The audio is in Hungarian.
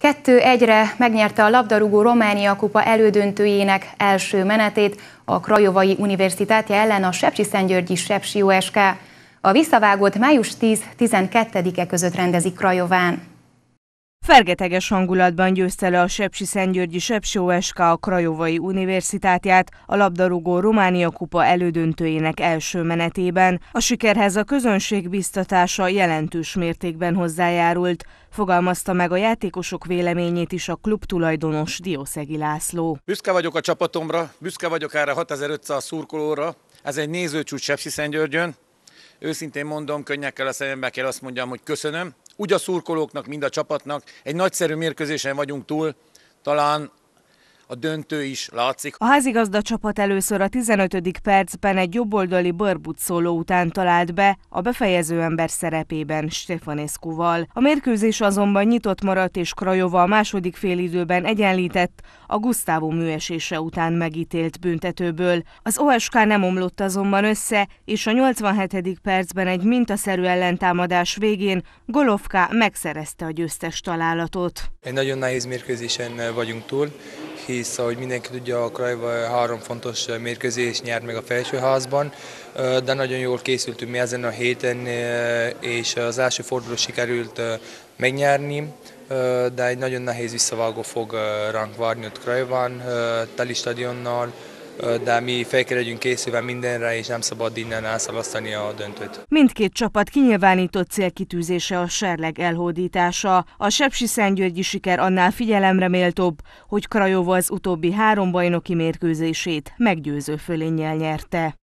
Kettő egyre megnyerte a labdarúgó Románia kupa elődöntőjének első menetét a Krajovai Universitátja ellen a Szentgyörgyi Sepsi USK. A visszavágót május 10-12-e között rendezik Krajován. Fergeteges hangulatban győzte le a Sepsi-Szentgyörgyi Sepsi-OSK a Krajovai Universitátját a labdarúgó Románia kupa elődöntőjének első menetében. A sikerhez a közönség biztatása jelentős mértékben hozzájárult, fogalmazta meg a játékosok véleményét is a klub tulajdonos Diószegi László. Büszke vagyok a csapatomra, büszke vagyok erre 6500 szurkolóra, ez egy nézőcsúcs Sepsi-Szentgyörgyön. Őszintén mondom, könnyekkel a szemembe kell azt mondjam, hogy köszönöm, úgy a szurkolóknak, mind a csapatnak. Egy nagyszerű mérkőzésen vagyunk túl, talán a döntő is látszik. A házigazda csapat először a 15. percben egy jobboldali barbut szóló után talált be a befejező ember szerepében Stefaneszkuval. A mérkőzés azonban nyitott maradt és Krajova a második félidőben egyenlített a Gustavo műesése után megítélt büntetőből. Az OSK nem omlott azonban össze, és a 87. percben egy mintaszerű ellentámadás végén Golovka megszerezte a győztes találatot. Egy nagyon nehéz mérkőzésen eh, vagyunk túl, hisz ahogy mindenki tudja, a Krajva három fontos mérkőzés nyert meg a felsőházban, de nagyon jól készültünk mi ezen a héten, és az első forduló sikerült megnyerni, de egy nagyon nehéz visszavágó fog ránk várni ott Krajván, teli stadionnal, de mi felkerüljünk készülve mindenre, és nem szabad innen elszalasztani a döntőt. Mindkét csapat kinyilvánított célkitűzése a serleg elhódítása. A szentgyörgyi siker annál figyelemre méltóbb, hogy Krajova az utóbbi három bajnoki mérkőzését meggyőző fölénnyel nyerte.